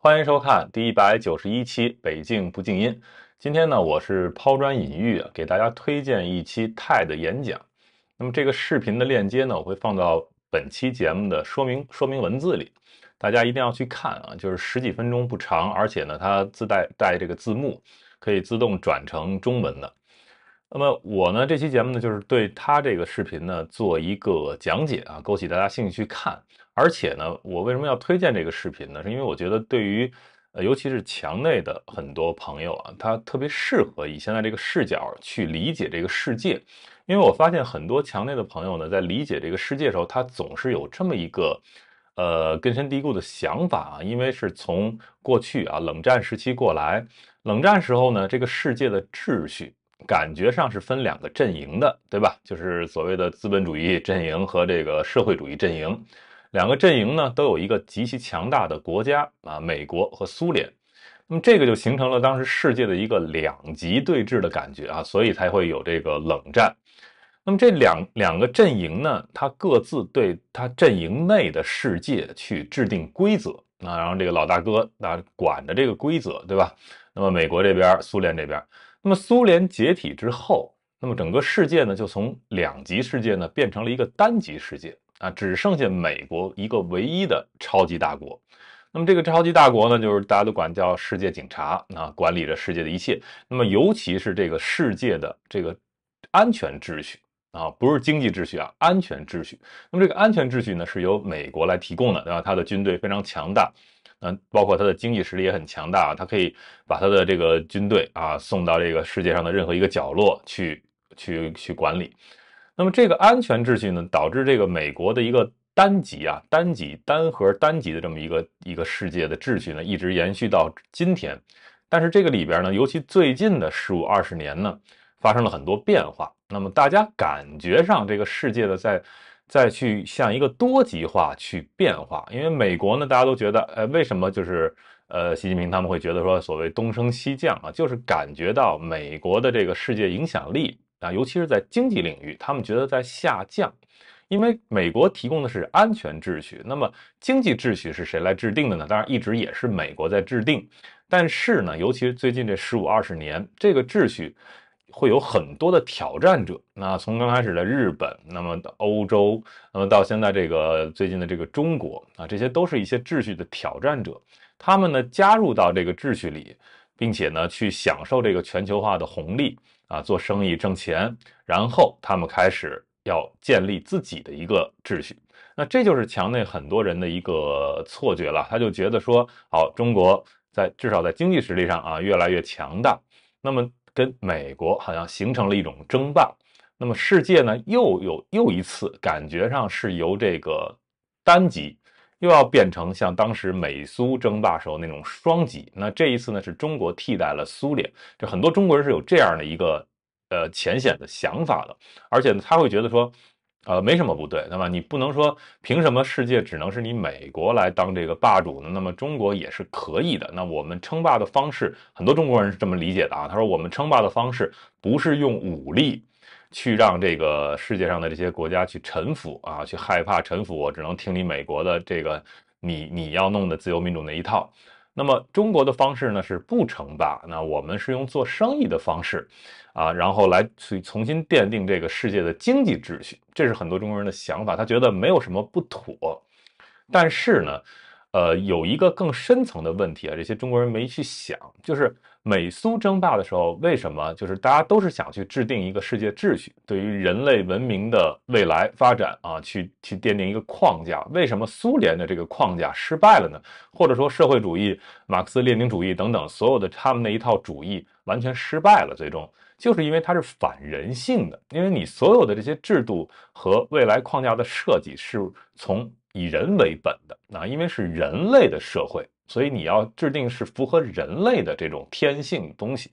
欢迎收看第一百九十一期《北境不静音》。今天呢，我是抛砖引玉，给大家推荐一期泰的演讲。那么这个视频的链接呢，我会放到本期节目的说明说明文字里，大家一定要去看啊！就是十几分钟不长，而且呢，它自带带这个字幕，可以自动转成中文的。那么我呢，这期节目呢，就是对他这个视频呢做一个讲解啊，勾起大家兴趣去看。而且呢，我为什么要推荐这个视频呢？是因为我觉得，对于呃，尤其是墙内的很多朋友啊，他特别适合以现在这个视角去理解这个世界。因为我发现很多墙内的朋友呢，在理解这个世界的时候，他总是有这么一个呃根深蒂固的想法啊，因为是从过去啊冷战时期过来，冷战时候呢，这个世界的秩序。感觉上是分两个阵营的，对吧？就是所谓的资本主义阵营和这个社会主义阵营。两个阵营呢，都有一个极其强大的国家啊，美国和苏联。那么这个就形成了当时世界的一个两极对峙的感觉啊，所以才会有这个冷战。那么这两两个阵营呢，它各自对它阵营内的世界去制定规则啊，然后这个老大哥啊管着这个规则，对吧？那么美国这边，苏联这边。那么苏联解体之后，那么整个世界呢，就从两极世界呢变成了一个单极世界啊，只剩下美国一个唯一的超级大国。那么这个超级大国呢，就是大家都管叫世界警察啊，管理着世界的一切。那么尤其是这个世界的这个安全秩序啊，不是经济秩序啊，安全秩序。那么这个安全秩序呢，是由美国来提供的，对吧？它的军队非常强大。嗯，包括他的经济实力也很强大，他可以把他的这个军队啊送到这个世界上的任何一个角落去，去去管理。那么这个安全秩序呢，导致这个美国的一个单极啊，单极、单核、单极的这么一个一个世界的秩序呢，一直延续到今天。但是这个里边呢，尤其最近的十五二十年呢，发生了很多变化。那么大家感觉上，这个世界的在。再去向一个多极化去变化，因为美国呢，大家都觉得，呃，为什么就是，呃，习近平他们会觉得说，所谓东升西降啊，就是感觉到美国的这个世界影响力啊，尤其是在经济领域，他们觉得在下降，因为美国提供的是安全秩序，那么经济秩序是谁来制定的呢？当然一直也是美国在制定，但是呢，尤其是最近这十五二十年，这个秩序。会有很多的挑战者，那从刚开始的日本，那么欧洲，那么到现在这个最近的这个中国啊，这些都是一些秩序的挑战者，他们呢加入到这个秩序里，并且呢去享受这个全球化的红利啊，做生意挣钱，然后他们开始要建立自己的一个秩序，那这就是墙内很多人的一个错觉了，他就觉得说，好，中国在至少在经济实力上啊越来越强大，那么。跟美国好像形成了一种争霸，那么世界呢又有又一次感觉上是由这个单极又要变成像当时美苏争霸时候那种双极，那这一次呢是中国替代了苏联，就很多中国人是有这样的一个呃浅显的想法的，而且呢，他会觉得说。呃，没什么不对，那么你不能说凭什么世界只能是你美国来当这个霸主呢？那么中国也是可以的。那我们称霸的方式，很多中国人是这么理解的啊。他说，我们称霸的方式不是用武力去让这个世界上的这些国家去臣服啊，去害怕臣服，我只能听你美国的这个你你要弄的自由民主那一套。那么中国的方式呢是不称霸，那我们是用做生意的方式，啊，然后来去重新奠定这个世界的经济秩序，这是很多中国人的想法，他觉得没有什么不妥，但是呢，呃，有一个更深层的问题啊，这些中国人没去想，就是。美苏争霸的时候，为什么就是大家都是想去制定一个世界秩序，对于人类文明的未来发展啊，去去奠定一个框架？为什么苏联的这个框架失败了呢？或者说社会主义、马克思列宁主义等等，所有的他们那一套主义完全失败了？最终就是因为它是反人性的，因为你所有的这些制度和未来框架的设计是从以人为本的啊，因为是人类的社会。所以你要制定是符合人类的这种天性东西，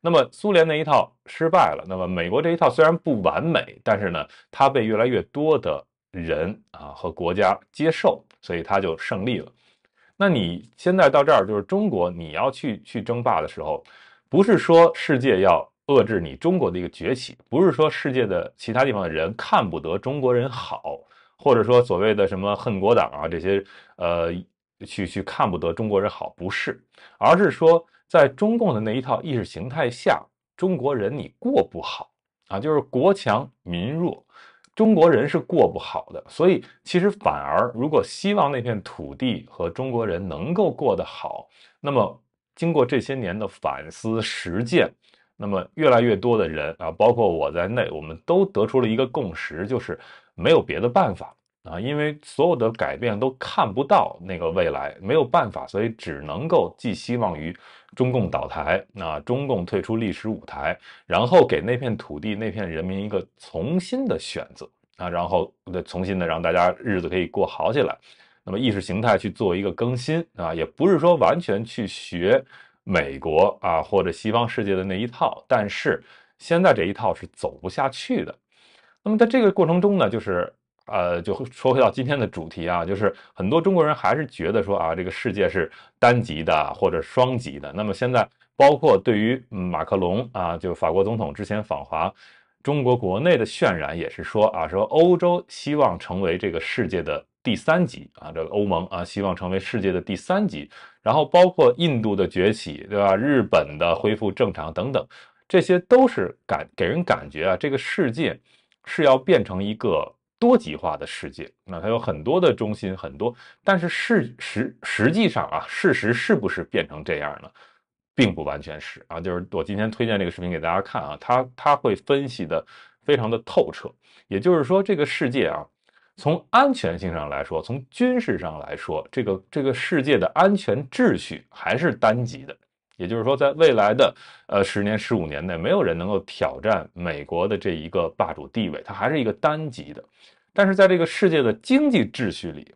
那么苏联那一套失败了，那么美国这一套虽然不完美，但是呢，它被越来越多的人啊和国家接受，所以它就胜利了。那你现在到这儿就是中国，你要去去争霸的时候，不是说世界要遏制你中国的一个崛起，不是说世界的其他地方的人看不得中国人好，或者说所谓的什么恨国党啊这些，呃。去去看不得中国人好，不是，而是说在中共的那一套意识形态下，中国人你过不好啊，就是国强民弱，中国人是过不好的。所以其实反而，如果希望那片土地和中国人能够过得好，那么经过这些年的反思实践，那么越来越多的人啊，包括我在内，我们都得出了一个共识，就是没有别的办法。啊，因为所有的改变都看不到那个未来，没有办法，所以只能够寄希望于中共倒台，啊，中共退出历史舞台，然后给那片土地、那片人民一个重新的选择啊，然后再重新的让大家日子可以过好起来。那么意识形态去做一个更新啊，也不是说完全去学美国啊或者西方世界的那一套，但是现在这一套是走不下去的。那么在这个过程中呢，就是。呃，就说回到今天的主题啊，就是很多中国人还是觉得说啊，这个世界是单极的或者双极的。那么现在包括对于马克龙啊，就法国总统之前访华，中国国内的渲染也是说啊，说欧洲希望成为这个世界的第三极啊，这个欧盟啊希望成为世界的第三极。然后包括印度的崛起，对吧？日本的恢复正常等等，这些都是感给人感觉啊，这个世界是要变成一个。多极化的世界，那它有很多的中心，很多，但是事实实际上啊，事实是不是变成这样呢，并不完全是啊。就是我今天推荐这个视频给大家看啊，他他会分析的非常的透彻。也就是说，这个世界啊，从安全性上来说，从军事上来说，这个这个世界的安全秩序还是单极的。也就是说，在未来的呃十年、十五年内，没有人能够挑战美国的这一个霸主地位，它还是一个单极的。但是在这个世界的经济秩序里，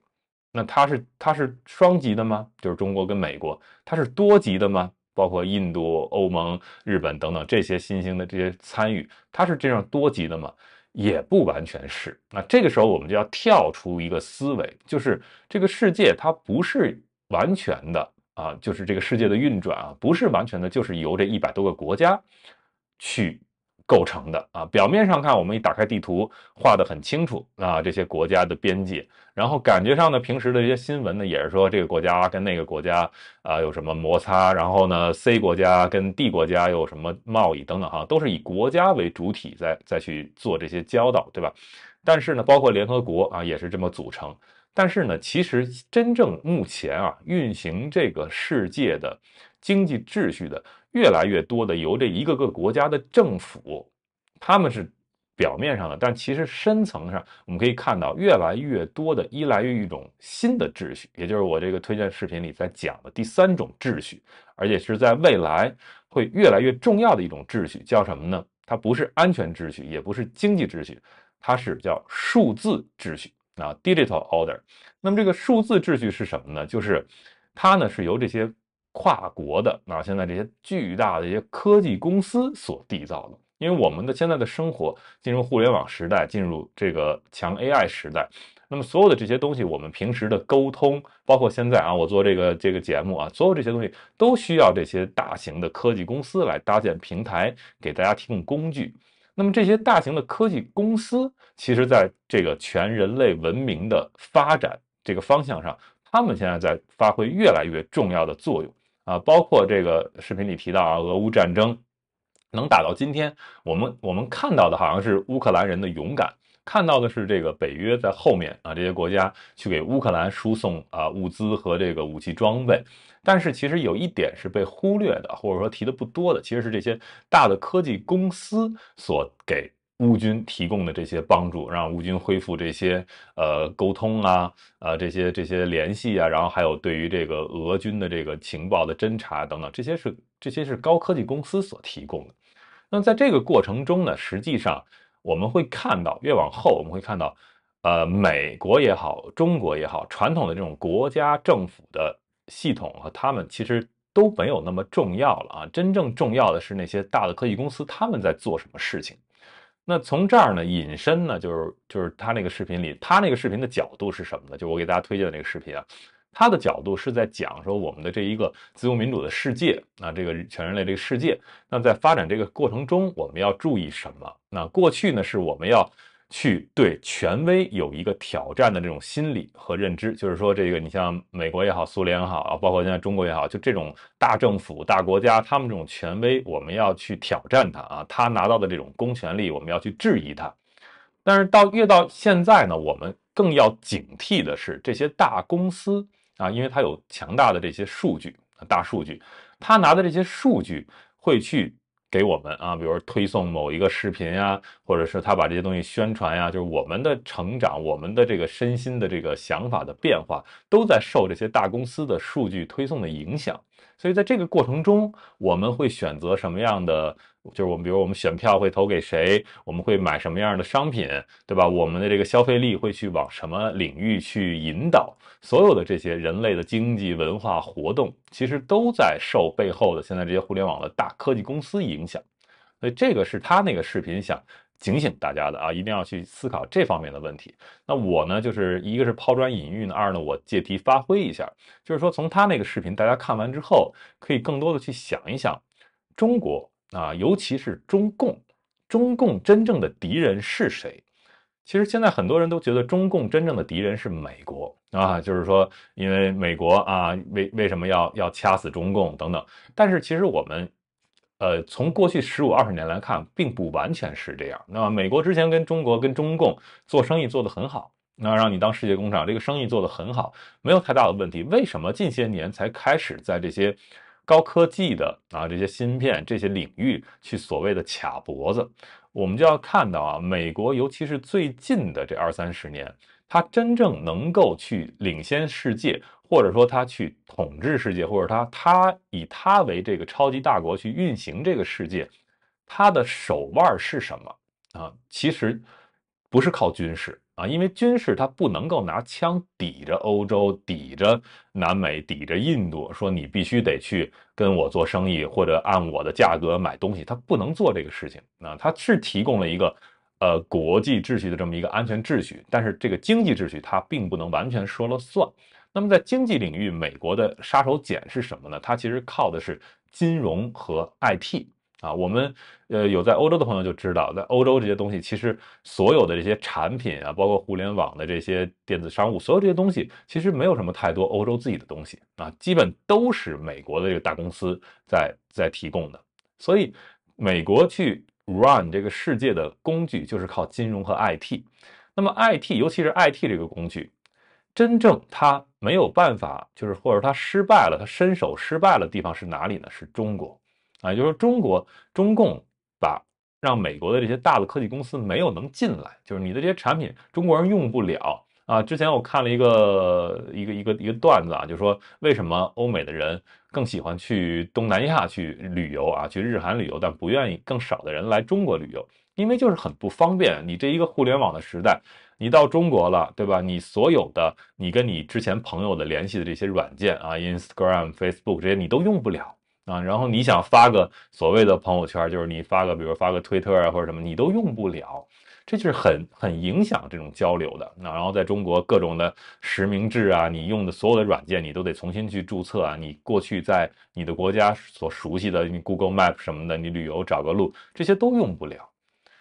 那它是它是双极的吗？就是中国跟美国，它是多极的吗？包括印度、欧盟、日本等等这些新兴的这些参与，它是这样多极的吗？也不完全是。那这个时候，我们就要跳出一个思维，就是这个世界它不是完全的。啊，就是这个世界的运转啊，不是完全的，就是由这一百多个国家去构成的啊。表面上看，我们一打开地图，画得很清楚啊，这些国家的边界。然后感觉上呢，平时的一些新闻呢，也是说这个国家跟那个国家啊有什么摩擦，然后呢，C 国家跟 D 国家又什么贸易等等哈，都是以国家为主体在在去做这些交道，对吧？但是呢，包括联合国啊，也是这么组成。但是呢，其实真正目前啊，运行这个世界的经济秩序的，越来越多的由这一个个国家的政府，他们是表面上的，但其实深层上，我们可以看到越来越多的依赖于一种新的秩序，也就是我这个推荐视频里在讲的第三种秩序，而且是在未来会越来越重要的一种秩序，叫什么呢？它不是安全秩序，也不是经济秩序，它是叫数字秩序。啊，digital order。那么这个数字秩序是什么呢？就是它呢是由这些跨国的，啊，现在这些巨大的一些科技公司所缔造的。因为我们的现在的生活进入互联网时代，进入这个强 AI 时代，那么所有的这些东西，我们平时的沟通，包括现在啊，我做这个这个节目啊，所有这些东西都需要这些大型的科技公司来搭建平台，给大家提供工具。那么这些大型的科技公司，其实在这个全人类文明的发展这个方向上，他们现在在发挥越来越重要的作用啊。包括这个视频里提到啊，俄乌战争能打到今天，我们我们看到的好像是乌克兰人的勇敢，看到的是这个北约在后面啊，这些国家去给乌克兰输送啊物资和这个武器装备。但是其实有一点是被忽略的，或者说提的不多的，其实是这些大的科技公司所给乌军提供的这些帮助，让乌军恢复这些呃沟通啊呃这些这些联系啊，然后还有对于这个俄军的这个情报的侦查等等，这些是这些是高科技公司所提供的。那在这个过程中呢，实际上我们会看到，越往后我们会看到，呃，美国也好，中国也好，传统的这种国家政府的。系统和他们其实都没有那么重要了啊！真正重要的是那些大的科技公司他们在做什么事情。那从这儿呢，引申呢，就是就是他那个视频里，他那个视频的角度是什么呢？就我给大家推荐的那个视频啊，他的角度是在讲说我们的这一个自由民主的世界，啊，这个全人类这个世界，那在发展这个过程中，我们要注意什么？那过去呢，是我们要。去对权威有一个挑战的这种心理和认知，就是说，这个你像美国也好，苏联也好，包括现在中国也好，就这种大政府、大国家，他们这种权威，我们要去挑战它啊，他拿到的这种公权力，我们要去质疑它。但是到越到现在呢，我们更要警惕的是这些大公司啊，因为它有强大的这些数据、大数据，它拿的这些数据会去。给我们啊，比如推送某一个视频呀，或者是他把这些东西宣传呀，就是我们的成长，我们的这个身心的这个想法的变化，都在受这些大公司的数据推送的影响。所以在这个过程中，我们会选择什么样的？就是我们，比如我们选票会投给谁，我们会买什么样的商品，对吧？我们的这个消费力会去往什么领域去引导？所有的这些人类的经济文化活动，其实都在受背后的现在这些互联网的大科技公司影响。所以这个是他那个视频想。警醒大家的啊，一定要去思考这方面的问题。那我呢，就是一个是抛砖引玉呢，二呢，我借题发挥一下，就是说从他那个视频，大家看完之后，可以更多的去想一想中国啊，尤其是中共，中共真正的敌人是谁？其实现在很多人都觉得中共真正的敌人是美国啊，就是说因为美国啊，为为什么要要掐死中共等等。但是其实我们。呃，从过去十五二十年来看，并不完全是这样。那么，美国之前跟中国、跟中共做生意做得很好，那让你当世界工厂，这个生意做得很好，没有太大的问题。为什么近些年才开始在这些高科技的啊这些芯片这些领域去所谓的卡脖子？我们就要看到啊，美国尤其是最近的这二三十年，它真正能够去领先世界。或者说他去统治世界，或者他他以他为这个超级大国去运行这个世界，他的手腕是什么啊？其实不是靠军事啊，因为军事他不能够拿枪抵着欧洲、抵着南美、抵着印度，说你必须得去跟我做生意或者按我的价格买东西，他不能做这个事情。那他是提供了一个呃国际秩序的这么一个安全秩序，但是这个经济秩序他并不能完全说了算。那么在经济领域，美国的杀手锏是什么呢？它其实靠的是金融和 IT 啊。我们呃有在欧洲的朋友就知道，在欧洲这些东西其实所有的这些产品啊，包括互联网的这些电子商务，所有这些东西其实没有什么太多欧洲自己的东西啊，基本都是美国的这个大公司在在提供的。所以美国去 run 这个世界的工具就是靠金融和 IT。那么 IT，尤其是 IT 这个工具。真正他没有办法，就是或者他失败了，他伸手失败了地方是哪里呢？是中国啊，就是说中国中共把让美国的这些大的科技公司没有能进来，就是你的这些产品中国人用不了啊。之前我看了一个一个一个一个段子啊，就说为什么欧美的人更喜欢去东南亚去旅游啊，去日韩旅游，但不愿意更少的人来中国旅游，因为就是很不方便。你这一个互联网的时代。你到中国了，对吧？你所有的你跟你之前朋友的联系的这些软件啊，Instagram、Facebook 这些你都用不了啊。然后你想发个所谓的朋友圈，就是你发个，比如发个推特啊或者什么，你都用不了，这就是很很影响这种交流的。然后在中国各种的实名制啊，你用的所有的软件你都得重新去注册啊。你过去在你的国家所熟悉的，你 Google Map 什么的，你旅游找个路这些都用不了。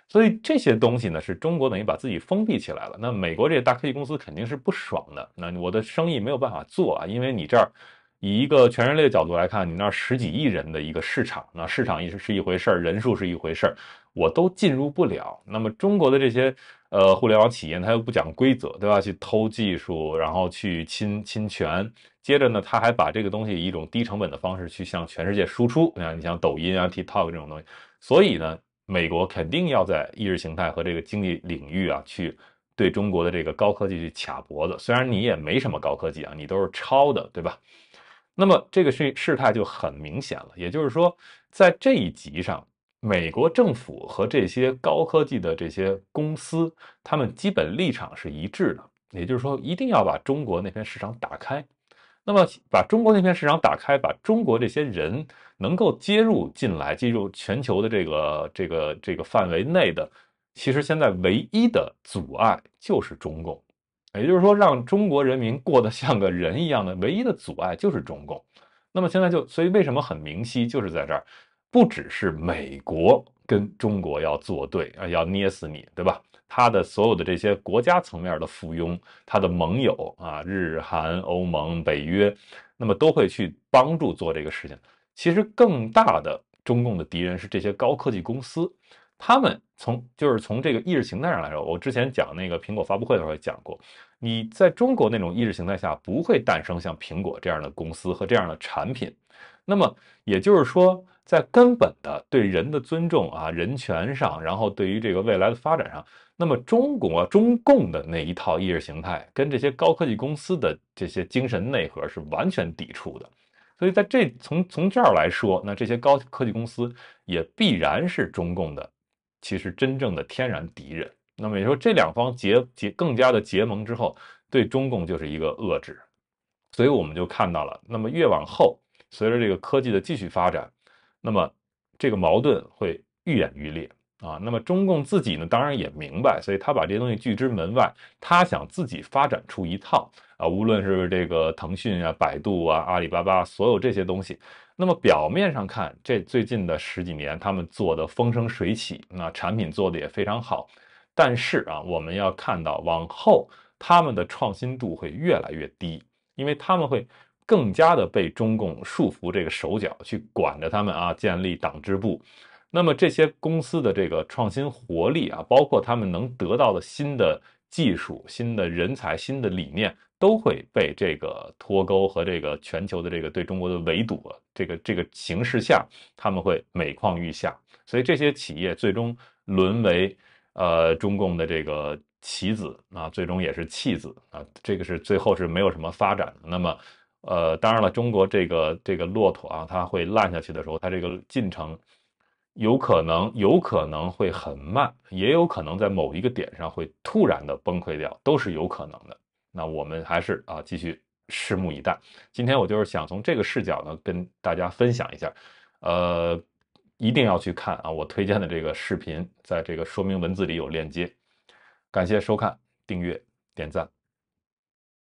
所以这些东西呢，是中国等于把自己封闭起来了。那美国这些大科技公司肯定是不爽的。那我的生意没有办法做啊，因为你这儿以一个全人类的角度来看，你那儿十几亿人的一个市场，那市场一是一回事儿，人数是一回事儿，我都进入不了。那么中国的这些呃互联网企业，他又不讲规则，对吧？去偷技术，然后去侵侵权，接着呢，他还把这个东西以一种低成本的方式去向全世界输出。那你像抖音啊、TikTok 这种东西，所以呢。美国肯定要在意识形态和这个经济领域啊，去对中国的这个高科技去卡脖子。虽然你也没什么高科技啊，你都是抄的，对吧？那么这个事事态就很明显了。也就是说，在这一集上，美国政府和这些高科技的这些公司，他们基本立场是一致的。也就是说，一定要把中国那片市场打开。那么把中国那片市场打开，把中国这些人能够接入进来，进入全球的这个这个这个范围内的，其实现在唯一的阻碍就是中共，也就是说让中国人民过得像个人一样的唯一的阻碍就是中共。那么现在就，所以为什么很明晰，就是在这儿，不只是美国跟中国要作对啊，要捏死你，对吧？他的所有的这些国家层面的附庸，他的盟友啊，日韩、欧盟、北约，那么都会去帮助做这个事情。其实，更大的中共的敌人是这些高科技公司。他们从就是从这个意识形态上来说，我之前讲那个苹果发布会的时候也讲过，你在中国那种意识形态下不会诞生像苹果这样的公司和这样的产品。那么也就是说，在根本的对人的尊重啊、人权上，然后对于这个未来的发展上。那么，中国中共的那一套意识形态跟这些高科技公司的这些精神内核是完全抵触的，所以在这从从这儿来说，那这些高科技公司也必然是中共的，其实真正的天然敌人。那么，也就说，这两方结结更加的结盟之后，对中共就是一个遏制。所以，我们就看到了，那么越往后，随着这个科技的继续发展，那么这个矛盾会愈演愈烈。啊，那么中共自己呢，当然也明白，所以他把这些东西拒之门外，他想自己发展出一套啊，无论是这个腾讯啊、百度啊、阿里巴巴，所有这些东西。那么表面上看，这最近的十几年，他们做的风生水起，那产品做的也非常好。但是啊，我们要看到往后他们的创新度会越来越低，因为他们会更加的被中共束缚这个手脚，去管着他们啊，建立党支部。那么这些公司的这个创新活力啊，包括他们能得到的新的技术、新的人才、新的理念，都会被这个脱钩和这个全球的这个对中国的围堵，这个这个形势下，他们会每况愈下。所以这些企业最终沦为，呃，中共的这个棋子啊，最终也是弃子啊。这个是最后是没有什么发展的。那么，呃，当然了，中国这个这个骆驼啊，它会烂下去的时候，它这个进程。有可能，有可能会很慢，也有可能在某一个点上会突然的崩溃掉，都是有可能的。那我们还是啊，继续拭目以待。今天我就是想从这个视角呢，跟大家分享一下。呃，一定要去看啊，我推荐的这个视频，在这个说明文字里有链接。感谢收看，订阅点赞。